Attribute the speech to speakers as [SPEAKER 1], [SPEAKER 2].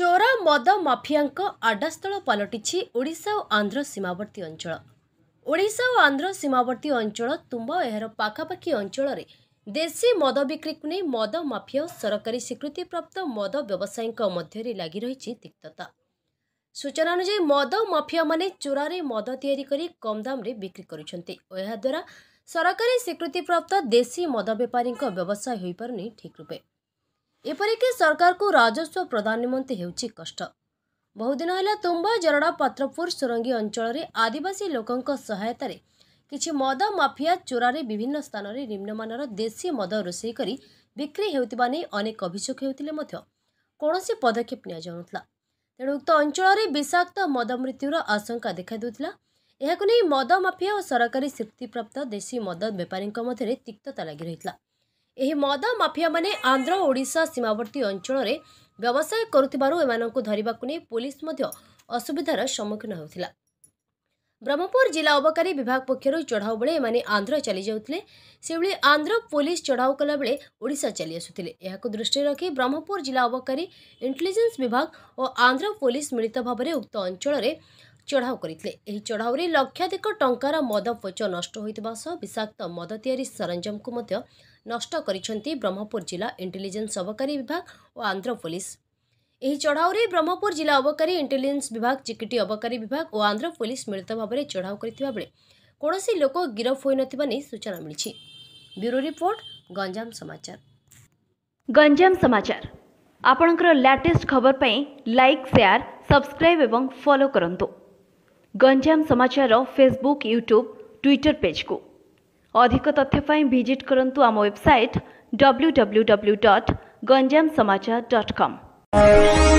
[SPEAKER 1] ଚୋରା ମଦ ମାଫିଆଙ୍କ ଆଡ୍ଡାସ୍ଥଳ ପାଲଟିଛି ଓଡ଼ିଶା ଓ ଆନ୍ଧ୍ର ସୀମାବର୍ତ୍ତୀ ଅଞ୍ଚଳ ଓଡ଼ିଶା ଓ ଆନ୍ଧ୍ର ସୀମାବର୍ତ୍ତୀ ଅଞ୍ଚଳ ତୁମ୍ବ ଏହାର ପାଖାପାଖି ଅଞ୍ଚଳରେ ଦେଶୀ ମଦ ବିକ୍ରିକୁ ନେଇ ମଦ ମାଫିଆ ଓ ସରକାରୀ ସ୍ୱୀକୃତିପ୍ରାପ୍ତ ମଦ ବ୍ୟବସାୟୀଙ୍କ ମଧ୍ୟରେ ଲାଗି ରହିଛି ତିକ୍ତତା ସୂଚନା ଅନୁଯାୟୀ ମଦ ମାଫିଆମାନେ ଚୋରାରେ ମଦ ତିଆରି କରି କମ୍ ଦାମ୍ରେ ବିକ୍ରି କରୁଛନ୍ତି ଓ ଏହାଦ୍ୱାରା ସରକାରୀ ସ୍ୱୀକୃତିପ୍ରାପ୍ତ ଦେଶୀ ମଦ ବେପାରୀଙ୍କ ବ୍ୟବସାୟ ହୋଇପାରୁନି ଠିକ୍ ରୂପେ ଏପରିକି ସରକାରକୁ ରାଜସ୍ୱ ପ୍ରଦାନ ନିମନ୍ତେ ହେଉଛି କଷ୍ଟ ବହୁଦିନ ହେଲା ତୁମ୍ବା ଜରଡ଼ା ପାତ୍ରପୁର ସୁରଙ୍ଗୀ ଅଞ୍ଚଳରେ ଆଦିବାସୀ ଲୋକଙ୍କ ସହାୟତାରେ କିଛି ମଦ ମାଫିଆ ଚୋରାରେ ବିଭିନ୍ନ ସ୍ଥାନରେ ନିମ୍ନମାନର ଦେଶୀ ମଦ ରୋଷେଇ କରି ବିକ୍ରି ହେଉଥିବା ନେଇ ଅନେକ ଅଭିଯୋଗ ହେଉଥିଲେ ମଧ୍ୟ କୌଣସି ପଦକ୍ଷେପ ନିଆଯାଉନଥିଲା ତେଣୁ ଉକ୍ତ ଅଞ୍ଚଳରେ ବିଷାକ୍ତ ମଦ ମୃତ୍ୟୁର ଆଶଙ୍କା ଦେଖାଦେଉଥିଲା ଏହାକୁ ନେଇ ମଦ ମାଫିଆ ଓ ସରକାରୀ ସ୍ୱୀକୃତିପ୍ରାପ୍ତ ଦେଶୀ ମଦ ବେପାରୀଙ୍କ ମଧ୍ୟରେ ତିକ୍ତତା ଲାଗି ରହିଥିଲା ଏହି ମଦ ମାଫିଆମାନେ ଆନ୍ଧ୍ର ଓଡ଼ିଶା ସୀମାବର୍ତ୍ତୀ ଅଞ୍ଚଳରେ ବ୍ୟବସାୟ କରୁଥିବାରୁ ଏମାନଙ୍କୁ ଧରିବାକୁ ନେଇ ପୋଲିସ ମଧ୍ୟ ଅସୁବିଧାର ସମ୍ମୁଖୀନ ହେଉଥିଲା ବ୍ରହ୍ମପୁର ଜିଲ୍ଲା ଅବକାରୀ ବିଭାଗ ପକ୍ଷରୁ ଚଢ଼ାଉ ବେଳେ ଏମାନେ ଆନ୍ଧ୍ର ଚାଲିଯାଉଥିଲେ ସେହିଭଳି ଆନ୍ଧ୍ର ପୋଲିସ ଚଢ଼ାଉ କଲାବେଳେ ଓଡ଼ିଶା ଚାଲିଆସୁଥିଲେ ଏହାକୁ ଦୃଷ୍ଟିରେ ରଖି ବ୍ରହ୍ମପୁର ଜିଲ୍ଲା ଅବକାରୀ ଇଣ୍ଟେଲିଜେନ୍ସ ବିଭାଗ ଓ ଆନ୍ଧ୍ର ପୋଲିସ ମିଳିତ ଭାବରେ ଉକ୍ତ ଅଞ୍ଚଳରେ ଚଢ଼ାଉ କରିଥିଲେ ଏହି ଚଢ଼ାଉରେ ଲକ୍ଷାଧିକ ଟଙ୍କାର ମଦ ପୋଚ ନଷ୍ଟ ହୋଇଥିବା ସହ ବିଷାକ୍ତ ମଦ ତିଆରି ସରଞ୍ଜାମକୁ ମଧ୍ୟ ନଷ୍ଟ କରିଛନ୍ତି ବ୍ରହ୍ମପୁର ଜିଲ୍ଲା ଇଣ୍ଟେଲିଜେନ୍ସ ଅବକାରୀ ବିଭାଗ ଓ ଆନ୍ଧ୍ର ପୋଲିସ ଏହି ଚଢ଼ାଉରେ ବ୍ରହ୍ମପୁର ଜିଲ୍ଲା ଅବକାରୀ ଇଣ୍ଟେଲିଜେନ୍ସ ବିଭାଗ ଚିକିଟି ଅବକାରୀ ବିଭାଗ ଓ ଆନ୍ଧ୍ର ପୋଲିସ ମିଳିତ ଭାବରେ ଚଢ଼ାଉ କରିଥିବା ବେଳେ କୌଣସି ଲୋକ ଗିରଫ ହୋଇନଥିବା ନେଇ ସୂଚନା ମିଳିଛି ବ୍ୟୁରୋ ରିପୋର୍ଟ ଗଞ୍ଜାମ ସମାଚାର
[SPEAKER 2] ଗଞ୍ଜାମ ସମାଚାର ଆପଣଙ୍କର ଲାଟେଷ୍ଟ ଖବର ପାଇଁ ଲାଇକ୍ ସେୟାର ସବସ୍କ୍ରାଇବ୍ ଏବଂ ଫଲୋ କରନ୍ତୁ ଗଞ୍ଜାମ ସମାଚାରର ଫେସବୁକ୍ ୟୁଟ୍ୟୁବ୍ ଟ୍ୱିଟର ପେଜ୍କୁ ଅଧିକ ତଥ୍ୟ ପାଇଁ ଭିଜିଟ୍ କରନ୍ତୁ ଆମ website W W W dot Ganjam Samachar dot କମ୍